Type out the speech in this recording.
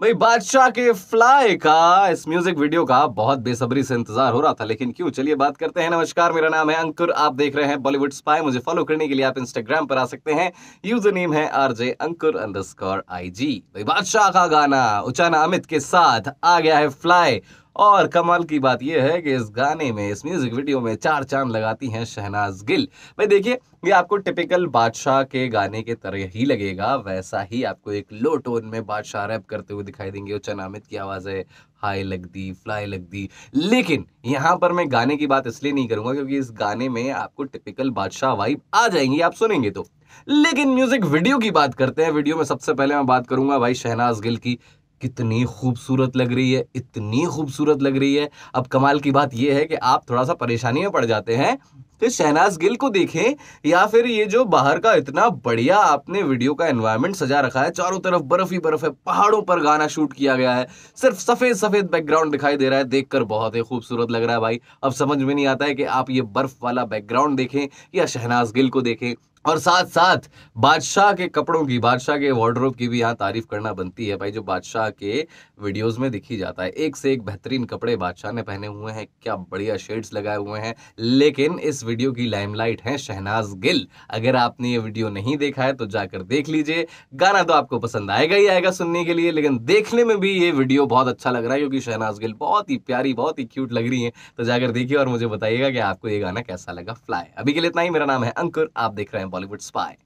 भाई बादशाह के फ्लाई का इस म्यूजिक वीडियो का बहुत बेसब्री से इंतजार हो रहा था लेकिन क्यों चलिए बात करते हैं नमस्कार मेरा नाम है अंकुर आप देख रहे हैं बॉलीवुड स्पाई मुझे फॉलो करने के लिए आप इंस्टाग्राम पर आ सकते हैं यूजर नेम है आरजे अंकुर अंडरस्कोर आईजी भाई बादशाह का गाना उचाना अमित के साथ आ गया है फ्लाई और कमाल की बात यह है कि इस गाने में इस म्यूजिक वीडियो में चार चांद लगाती हैं शहनाज गिल भाई देखिए ये आपको टिपिकल बादशाह के गाने के तरह ही लगेगा वैसा ही आपको एक लो टोन में बादशाह रैप करते हुए दिखाई देंगे और चन आमिद की आवाज़ है हाई लग दी फ्लाई लग दी लेकिन यहाँ पर मैं गाने की बात इसलिए नहीं करूँगा क्योंकि इस गाने में आपको टिपिकल बादशाह वाइब आ जाएंगी आप सुनेंगे तो लेकिन म्यूजिक वीडियो की बात करते हैं वीडियो में सबसे पहले मैं बात करूंगा भाई शहनाज गिल की कितनी खूबसूरत लग रही है इतनी खूबसूरत लग रही है अब कमाल की बात यह है कि आप थोड़ा सा परेशानी में पड़ जाते हैं फिर शहनाज गिल को देखें या फिर ये जो बाहर का इतना बढ़िया आपने वीडियो का एनवायरनमेंट सजा रखा है चारों तरफ बर्फ ही बर्फ है पहाड़ों पर गाना शूट किया गया है सिर्फ सफ़ेद सफ़ेद बैकग्राउंड दिखाई दे रहा है देखकर बहुत ही खूबसूरत लग रहा है भाई अब समझ में नहीं आता है कि आप ये बर्फ वाला बैकग्राउंड देखें या शहनाज गिल को देखें और साथ साथ बादशाह के कपड़ों की बादशाह के वार्ड्रोब की भी यहाँ तारीफ करना बनती है भाई जो बादशाह के वीडियोस में दिखी जाता है एक से एक बेहतरीन कपड़े बादशाह ने पहने हुए हैं क्या बढ़िया शेड्स लगाए हुए हैं लेकिन इस वीडियो की लाइमलाइट है शहनाज गिल अगर आपने ये वीडियो नहीं देखा है तो जाकर देख लीजिए गाना तो आपको पसंद आएगा ही आएगा सुनने के लिए लेकिन देखने में भी ये वीडियो बहुत अच्छा लग रहा है क्योंकि शहनाज गिल बहुत ही प्यारी बहुत ही क्यूट लग रही है तो जाकर देखिए और मुझे बताइएगा कि आपको ये गाना कैसा लगा फ्लाई अभी के लिए इतना ही मेरा नाम है अंकुर आप देख रहे हैं Bollywood spy.